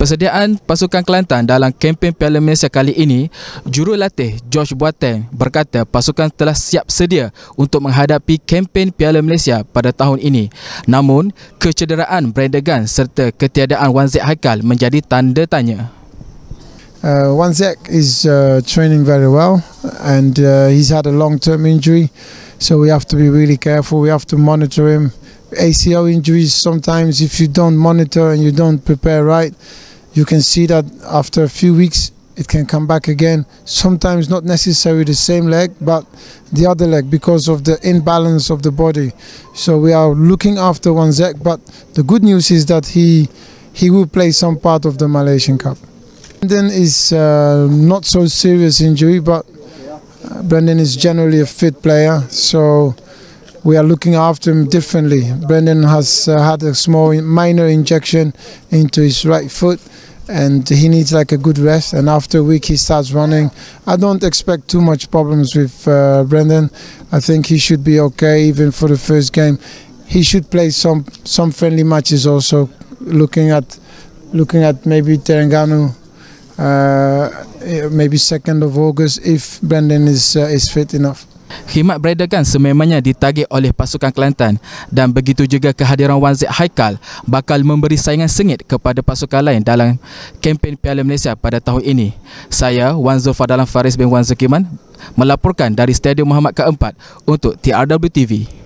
Persediaan pasukan Kelantan dalam kempen Piala Malaysia kali ini, jurulatih George Boateng berkata pasukan telah siap sedia untuk menghadapi kempen Piala Malaysia pada tahun ini. Namun, kecederaan Brendan serta ketiadaan Wan Zek Haikal menjadi tanda tanya. Uh, Wan Zek is uh, training very well and uh, he's had a long term injury so we have to be really careful, we have to monitor him. ACL injuries sometimes if you don't monitor and you don't prepare right you can see that after a few weeks it can come back again sometimes not necessarily the same leg but the other leg because of the imbalance of the body so we are looking after one Zek but the good news is that he he will play some part of the Malaysian Cup Brendan is uh, not so serious injury but uh, Brendan is generally a fit player so we are looking after him differently. Brendan has uh, had a small minor injection into his right foot and he needs like a good rest and after a week he starts running i don't expect too much problems with uh, brendan i think he should be okay even for the first game he should play some some friendly matches also looking at looking at maybe Terengganu uh, maybe 2nd of August if Brendan is uh, is fit enough Khidmat Brader kan sememangnya ditarget oleh pasukan Kelantan dan begitu juga kehadiran Wan Zed Haikal bakal memberi saingan sengit kepada pasukan lain dalam kempen Piala Malaysia pada tahun ini. Saya Wan Zulfa dalam Faris bin Wan Zekiman melaporkan dari Stadium Muhammad Keempat untuk TRW TV.